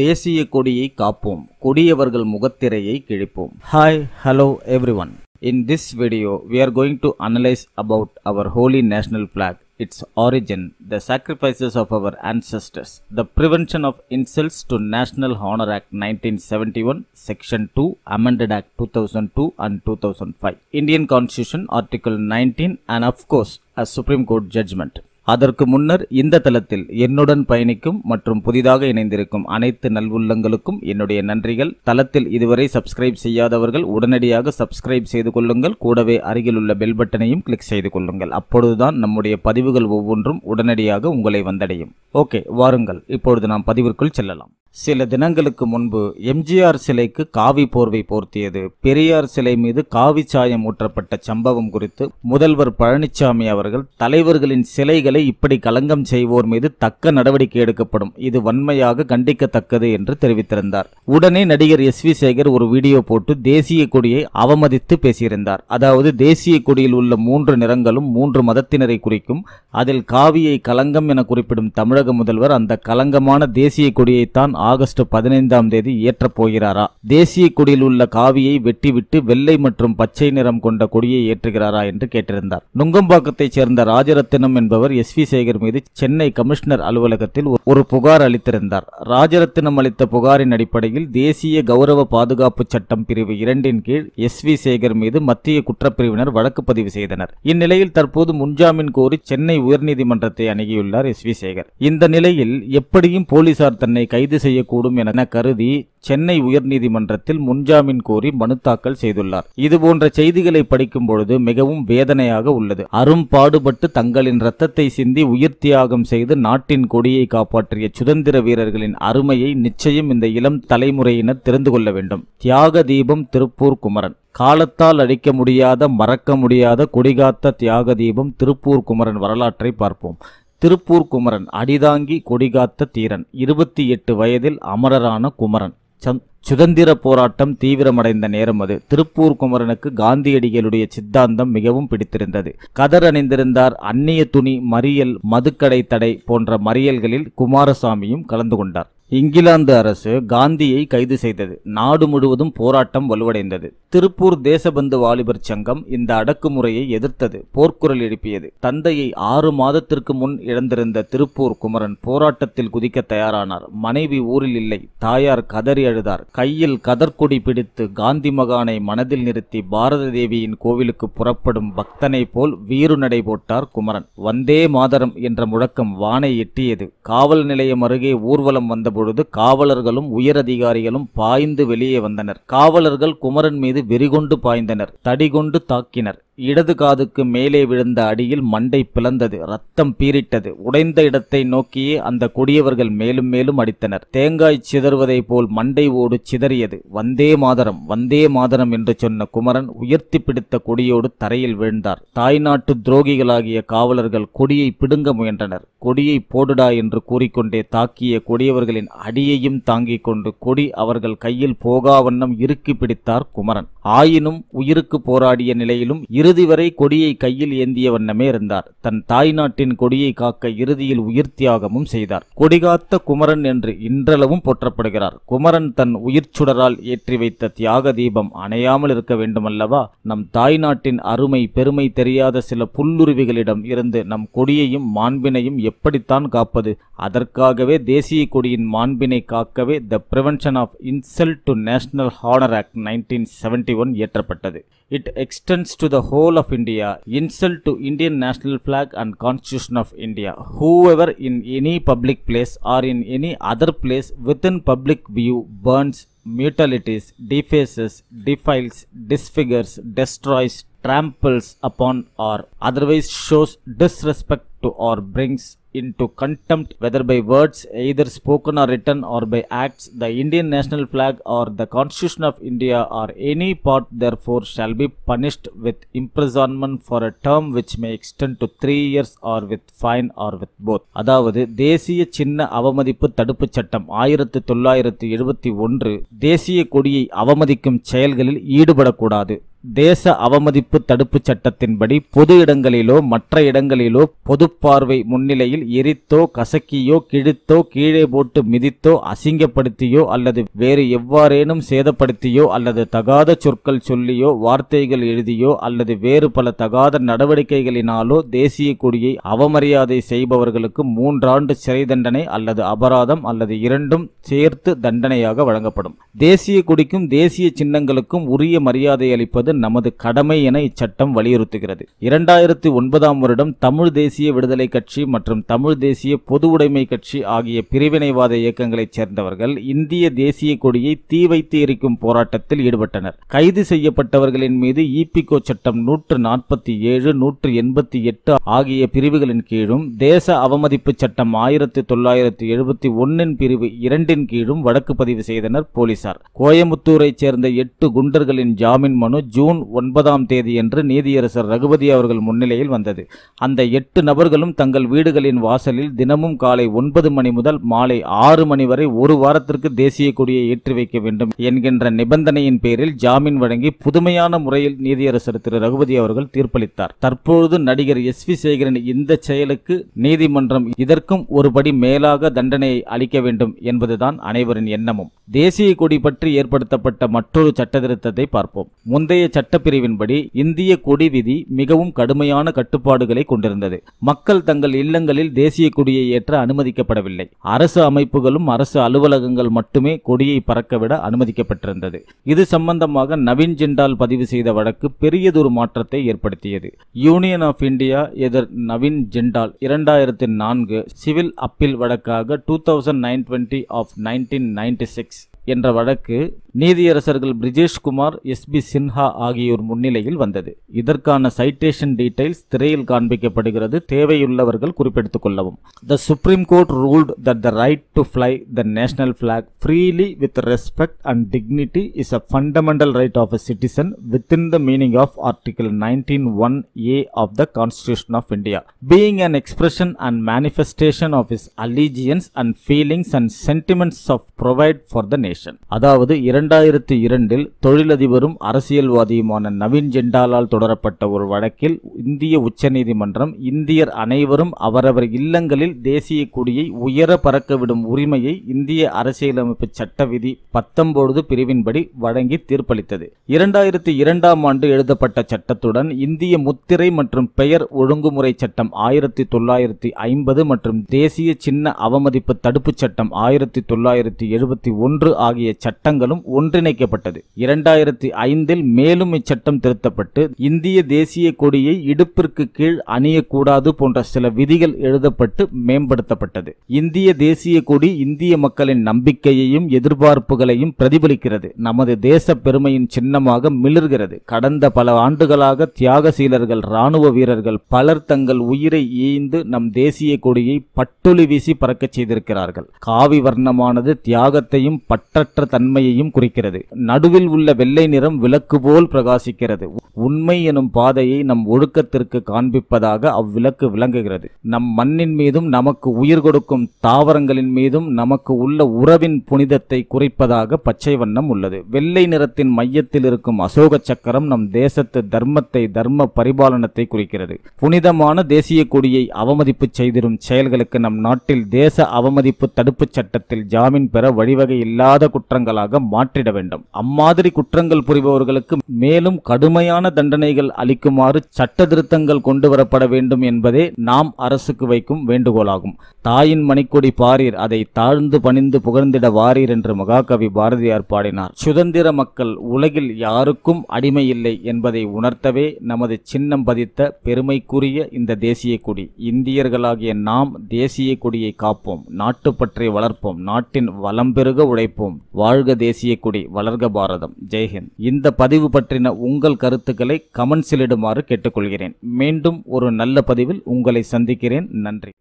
தேசிய கொடியை காப்போம் கொடியவர்கள் முகத்திரையை கிழிப்போம் hi hello everyone In this video, we are going to analyze about our holy national flag, its origin, the sacrifices of our ancestors, the Prevention of Insults to National Honor Act 1971, Section 2, Amended Act 2002 and 2005, Indian Constitution Article 19 and of course a Supreme Court judgment. அதற்கு முன்னர் இந்த தளத்தில் என்னுடன் பயணிக்கும் மற்றும் புதிதாக இணைந்திருக்கும் அனைத்து நல்வுள்ளங்களுக்கும் என்னுடைய நன்றிகள் தளத்தில் இதுவரை சப்ஸ்கிரைப் செய்யாதவர்கள் உடனடியாக சப்ஸ்கிரைப் செய்து கொள்ளுங்கள் கூடவே அருகில் உள்ள பெல் பட்டனையும் கிளிக் செய்து கொள்ளுங்கள் அப்பொழுதுதான் நம்முடைய பதிவுகள் ஒவ்வொன்றும் உடனடியாக உங்களை வந்தடையும் ஓகே வாருங்கள் இப்பொழுது நாம் பதிவிற்குள் செல்லலாம் சில தினங்களுக்கு முன்பு எம்ஜிஆர் சிலைக்கு காவி போர்வை போர்த்தியது பெரியார் சிலை மீது காவி சாயம் ஊற்றப்பட்ட சம்பவம் குறித்து முதல்வர் பழனிசாமி அவர்கள் தலைவர்களின் சிலைகளை இப்படி கலங்கம் செய்வோர் மீது தக்க நடவடிக்கை எடுக்கப்படும் இது வன்மையாக கண்டிக்கத்தக்கது என்று தெரிவித்திருந்தார் உடனே நடிகர் எஸ் வி சேகர் ஒரு வீடியோ போட்டு தேசிய கொடியை அவமதித்து பேசியிருந்தார் அதாவது தேசிய கொடியில் உள்ள மூன்று நிறங்களும் மூன்று மதத்தினரை குறிக்கும் அதில் காவியை கலங்கம் என குறிப்பிடும் தமிழக முதல்வர் அந்த கலங்கமான தேசிய கொடியைத்தான் ஆகஸ்ட் பதினைந்தாம் தேதி ஏற்றப் போகிறாரா தேசிய கொடியில் உள்ள காவியை வெட்டிவிட்டு வெள்ளை மற்றும் பச்சை நிறம் கொண்ட கொடியை ஏற்றுகிறாரா என்று கேட்டிருந்தார் நுங்கம்பாக்கத்தைச் சேர்ந்த ராஜரத்தினம் என்பவர் எஸ் வி சேகர் மீது சென்னை கமிஷனர் அலுவலகத்தில் ஒரு புகார் அளித்திருந்தார் ராஜரத்தினம் அளித்த புகாரின் அடிப்படையில் தேசிய கௌரவ பாதுகாப்பு சட்டம் பிரிவு இரண்டின் கீழ் எஸ் வி சேகர் மீது மத்திய குற்றப்பிரிவினர் வழக்கு பதிவு செய்தனர் இந்நிலையில் தற்போது முன்ஜாமீன் கோரி சென்னை உயர்நீதிமன்றத்தை அணுகியுள்ளார் எஸ் வி சேகர் இந்த நிலையில் எப்படியும் போலீசார் தன்னை கைது செய்ய செய்யக்கூடும் என கருதி சென்னை உயர்நீதிமன்றத்தில் முன்ஜாமீன் கோரி மனு தாக்கல் செய்துள்ளார் இதுபோன்ற செய்திகளை படிக்கும் பொழுது மிகவும் வேதனையாக உள்ளது அரும் பாடுபட்டு தங்களின் ரத்தத்தை சிந்தி உயிர் தியாகம் செய்து நாட்டின் கொடியை காப்பாற்றிய சுதந்திர வீரர்களின் அருமையை நிச்சயம் இந்த இளம் தலைமுறையினர் தெரிந்து கொள்ள வேண்டும் தியாக தீபம் திருப்பூர் குமரன் காலத்தால் அழிக்க முடியாத மறக்க முடியாத கொடிகாத்த தியாக தீபம் திருப்பூர் குமரன் வரலாற்றை பார்ப்போம் திருப்பூர் குமரன் அடிதாங்கி கொடிகாத்த தீரன் இருபத்தி எட்டு வயதில் அமரரான குமரன் சுதந்திர போராட்டம் தீவிரமடைந்த நேரம் அது திருப்பூர் குமரனுக்கு காந்தியடிகளுடைய சித்தாந்தம் மிகவும் பிடித்திருந்தது கதர் அணிந்திருந்தார் அந்நிய துணி மறியல் மதுக்கடை தடை போன்ற மறியல்களில் குமாரசாமியும் கலந்து கொண்டார் இங்கிலாந்து அரசு காந்தியை கைது செய்தது நாடு முழுவதும் போராட்டம் வலுவடைந்தது திருப்பூர் தேசபந்து வாலிபர் சங்கம் இந்த அடக்குமுறையை எதிர்த்தது போர்க்குரல் எழுப்பியது தந்தையை ஆறு மாதத்திற்கு முன் இழந்திருந்த திருப்பூர் குமரன் போராட்டத்தில் குதிக்க தயாரானார் மனைவி ஊரில் இல்லை தாயார் கதறி அழுதார் கையில் கதற்கொடி பிடித்து காந்தி மகானை மனதில் நிறுத்தி பாரத தேவியின் கோவிலுக்கு புறப்படும் பக்தனை போல் வீறு நடை போட்டார் குமரன் வந்தே மாதரம் என்ற முழக்கம் வானை எட்டியது காவல் நிலையம் அருகே ஊர்வலம் வந்தபோது பொழுது காவலர்களும் உயரதிகாரிகளும் பாய்ந்து வெளியே வந்தனர் காவலர்கள் குமரன் மீது வெறிகொண்டு பாய்ந்தனர் தடிகொண்டு தாக்கினர் இடது காதுக்கு மேலே விழுந்த அடியில் மண்டை பிளந்தது ரத்தம் பீரிட்டது உடைந்த இடத்தை நோக்கியே அந்த கொடியவர்கள் மேலும் மேலும் அடித்தனர் தேங்காய் சிதறுவதை போல் மண்டை ஓடு சிதறியது வந்தே மாதரம் வந்தே மாதரம் என்று சொன்ன குமரன் உயர்த்தி பிடித்த கொடியோடு தரையில் விழுந்தார் தாய்நாட்டு துரோகிகளாகிய காவலர்கள் கொடியை பிடுங்க முயன்றனர் கொடியை போடுடா என்று கூறிக்கொண்டே தாக்கிய கொடியவர்களின் அடியையும் தாங்கிக் கொண்டு கொடி அவர்கள் கையில் போகாவண்ணம் இறுக்கி பிடித்தார் குமரன் ஆயினும் உயிருக்கு போராடிய நிலையிலும் இறுதி வரை கொடியை கையில் ஏந்திய வண்ணமே இருந்தார் தன் தாய் நாட்டின் கொடியை காக்க இறுதியில் உயிர் தியாகமும் செய்தார் கொடிகாத்த குமரன் என்று இன்றளவும் போற்றப்படுகிறார் குமரன் தன் உயிர் சுடரால் ஏற்றி வைத்த தியாக தீபம் அணையாமல் இருக்க வேண்டுமல்லவா நம் தாய் நாட்டின் அருமை பெருமை தெரியாத சில புல்லுருவிகளிடம் இருந்து நம் கொடியையும் மாண்பினையும் எப்படித்தான் காப்பது அதற்காகவே தேசிய கொடியின் மாண்பினை காக்கவே the prevention of insult to national honour act nineteen seventy forty one இயற்றப்பட்டது it extends to the whole of India insult to Indian national flag and constitution of India whoever in any public place or in any other place within public view burns mutilities, defaces, defiles, disfigures, destroys, tramples upon or otherwise shows disrespect to or brings into contempt whether by words either spoken or written or by acts the indian national flag or the constitution of india or any part therefore shall be punished with imprisonment for a term which may extend to 3 years or with fine or with both அதாவது தேசிய சின்ன அவமதிப்பு தடுப்பு சட்டம் ஆயிரத்து தொள்ளாயிரத்து எழுபத்தி ஒன்று தேசிய கொடியை அவமதிக்கும் செயல்களில் ஈடுபடக்கூடாது தேச அவமதிப்பு தடுப்பு சட்டத்தின்படி பொது இடங்களிலோ மற்ற இடங்களிலோ பொது பார்வை முன்னிலையில் எரித்தோ கசக்கியோ கிழித்தோ கீழே போட்டு மிதித்தோ அசிங்கப்படுத்தியோ அல்லது வேறு எவ்வாறேனும் சேதப்படுத்தியோ அல்லது தகாத சொற்கள் சொல்லியோ வார்த்தைகள் எழுதியோ அல்லது வேறு பல தகாத நடவடிக்கைகளினாலோ தேசிய கொடியை அவமரியாதை செய்பவர்களுக்கு மூன்றாண்டு சிறை தண்டனை அல்லது அபராதம் அல்லது இரண்டும் சேர்த்து தண்டனையாக வழங்கப்படும் தேசிய கொடிக்கும் தேசிய சின்னங்களுக்கும் உரிய மரியாதை அளிப்பது நமது கடமை என இச்சட்டம் வலியுறுத்துகிறது இரண்டாயிரத்தி ஒன்பதாம் வருடம் தமிழ் தேசிய விடுதலை கட்சி மற்றும் தமிழ் தேசிய பொதுவுடைமை கட்சி ஆகிய பிரிவினைவாத இயக்கங்களைச் சேர்ந்தவர்கள் இந்திய தேசிய கொடியை தீ வைத்து எரிக்கும் போராட்டத்தில் ஈடுபட்டனர் கைது செய்யப்பட்டவர்களின் மீது இபிகோ சட்டம் நூற்று நாற்பத்தி ஏழு நூற்று எண்பத்தி எட்டு ஆகிய பிரிவுகளின் கீழும் தேச அவமதிப்பு சட்டம் ஆயிரத்தி தொள்ளாயிரத்தி எழுபத்தி ஒன்னின் பிரிவு இரண்டின் கீழும் வழக்கு பதிவு செய்தனர் போலீசார் கோயமுத்தூரைச் சேர்ந்த எட்டு குண்டர்களின் ஜாமீன் மனு ஜூன் ஒன்பதாம் தேதியன்று நீதியரசர் ரகுபதி அவர்கள் முன்னிலையில் வந்தது அந்த எட்டு நபர்களும் தங்கள் வீடுகளின் வாசலில் தினமும் காலை ஒன்பது மணி முதல் மாலை ஆறு மணி வரை ஒரு வாரத்திற்கு தேசிய கொடியை ஏற்றி வைக்க வேண்டும் என்கின்ற நிபந்தனையின் பேரில் ஜாமீன் வழங்கி புதுமையான முறையில் நீதியரசர் திரு ரகுபதி அவர்கள் தீர்ப்பளித்தார் தற்பொழுது நடிகர் எஸ் வி சேகரன் இந்த செயலுக்கு நீதிமன்றம் இதற்கும் ஒருபடி மேலாக தண்டனையை அளிக்க வேண்டும் என்பதுதான் அனைவரின் எண்ணமும் தேசிய கொடி பற்றி ஏற்படுத்தப்பட்ட மற்றொரு சட்டத்திருத்தத்தை பார்ப்போம் முந்தைய சட்டப்பிரிவின்படி இந்திய கொடி விதி மிகவும் கடுமையான கட்டுப்பாடுகளை கொண்டிருந்தது மக்கள் தங்கள் இல்லங்களில் தேசிய கொடியை ஏற்ற அனுமதிக்கப்படவில்லை அரசு அமைப்புகளும் அரசு அலுவலகங்கள் மட்டுமே கொடியை பறக்கவிட அனுமதிக்கப்பட்டிருந்தது இது சம்பந்தமாக நவீன் ஜிண்டால் பதிவு செய்த வழக்கு பெரியதொரு மாற்றத்தை ஏற்படுத்தியது யூனியன் ஆஃப் இந்தியா எதிர் நவீன் ஜிண்டால் இரண்டாயிரத்தி நான்கு சிவில் அப்பீல் வழக்காக two thousand nine twenty of nineteen ninety six Peace. என்ற வழக்கு நீதியரசர்கள் பிரிஜேஷ்குமார் எஸ் பி சின்ஹா ஆகியோர் முன்னிலையில் வந்தது இதற்கான சைட்டேஷன் டீடைல்ஸ் திரையில் காண்பிக்கப்படுகிறது தேவையுள்ளவர்கள் குறிப்பிடுத்துக் கொள்ளவும் the Supreme Court ruled that the right to fly the national flag freely with respect and dignity is a fundamental right of a citizen in the meaning of article nineteen one A of the constitution of India being and expression and manifestation of is allegiance and feelings and sentiments of provide for the nation Ganesan அதாவது இரண்டாயிரத்தி இரண்டில் தொழிலதிபரும் அரசியல்வாதியுமான நவீன் ஜெண்டாலால் தொடரப்பட்ட ஒரு வழக்கில் இந்திய உச்சநீதிமன்றம் இந்தியர் அனைவரும் அவரவர் இல்லங்களில் தேசிய கொடியை உயர பறக்கவிடும் உரிமையை இந்திய அரசியலமைப்பு சட்ட விதி பத்தொன்பது பிரிவின்படி வழங்கி தீர்ப்பளித்தது இரண்டாயிரத்தி இரண்டாம் ஆண்டு எழுதப்பட்ட சட்டத்துடன் இந்திய முத்திரை மற்றும் பெயர் ஒழுங்குமுறை சட்டம் ஆயிரத்தி தொள்ளாயிரத்தி ஐம்பது மற்றும் தேசிய சின்ன அவமதிப்பு தடுப்புச் சட்டம் ஆயிரத்தி தொள்ளாயிரத்தி எழுபத்தி ஒன்று ஆகிய சட்டங்களும் ஒன்றிணைக்கப்பட்டது இரண்டாயிரத்தி ஐந்தில் மேலும் இச்சட்டம் திருத்தப்பட்டு இந்திய தேசிய கொடியை இடுப்பிற்கு கீழ் அணியக்கூடாது போன்ற சில விதிகள் எழுதப்பட்டு மேம்படுத்தப்பட்டது இந்திய தேசிய கொடி இந்திய மக்களின் நம்பிக்கையையும் எதிர்பார்ப்புகளையும் பிரதிபலிக்கிறது நமது தேச பெருமையின் சின்னமாக மிளர்கிறது கடந்த பல ஆண்டுகளாக தியாகசீலர்கள் ராணுவ வீரர்கள் பலர் தங்கள் உயிரை ஈந்து நம் தேசிய கொடியை பட்டுளி வீசி பறக்கச் செய்திருக்கிறார்கள் காவி வர்ணமானது தியாகத்தையும் பட்டு கட்டற்ற தன்மையையும் குறிக்கிறது நடுவில் உள்ள வெள்ளை நிறம் விளக்கு போல் பிரகாசிக்கிறது உண்மை எனும் பாதையை நம் ஒழுக்கத்திற்கு காண்பிப்பதாக அவ்விளக்கு விளங்குகிறது நம் மண்ணின் மீதும் நமக்கு உயிர் கொடுக்கும் தாவரங்களின் மீதும் நமக்கு உள்ள உறவின் புனிதத்தை குறிப்பதாக பச்சை வண்ணம் உள்ளது வெள்ளை நிறத்தின் மையத்தில் இருக்கும் அசோக சக்கரம் நம் தேசத்து தர்மத்தை தர்ம பரிபாலனத்தை குறிக்கிறது புனிதமான தேசிய கொடியை அவமதிப்பு செய்திடும் செயல்களுக்கு நம் நாட்டில் தேச அவமதிப்பு தடுப்புச் சட்டத்தில் ஜாமீன் பெற வழிவகை இல்லாத அபராத குற்றங்களாக மாற்றிட வேண்டும் அம்மாதிரி குற்றங்கள் புரிபவர்களுக்கு மேலும் கடுமையான தண்டனைகள் அளிக்குமாறு சட்ட திருத்தங்கள் கொண்டு வரப்பட வேண்டும் என்பதே நாம் அரசுக்கு வைக்கும் வேண்டுகோளாகும் தாயின் மணிக்கொடி பாரீர் அதை தாழ்ந்து பணிந்து புகழ்ந்திட வாரீர் என்று மகாகவி பாரதியார் பாடினார் சுதந்திர மக்கள் உலகில் யாருக்கும் அடிமை இல்லை என்பதை உணர்த்தவே நமது சின்னம் பதித்த பெருமைக்குரிய இந்த தேசிய கொடி இந்தியர்களாகிய நாம் தேசிய கொடியை காப்போம் நாட்டுப்பற்றை வளர்ப்போம் நாட்டின் வளம் பெருக உழைப்போம் வணக்கம் வாழ்க தேசிய கொடி வளர்க பாரதம் ஜெய்ஹிந்த் இந்த பதிவு பற்றின உங்கள் கருத்துக்களை இடுமாறு கேட்டுக்கொள்கிறேன் மீண்டும் ஒரு நல்ல பதிவில் உங்களை சந்திக்கிறேன் நன்றி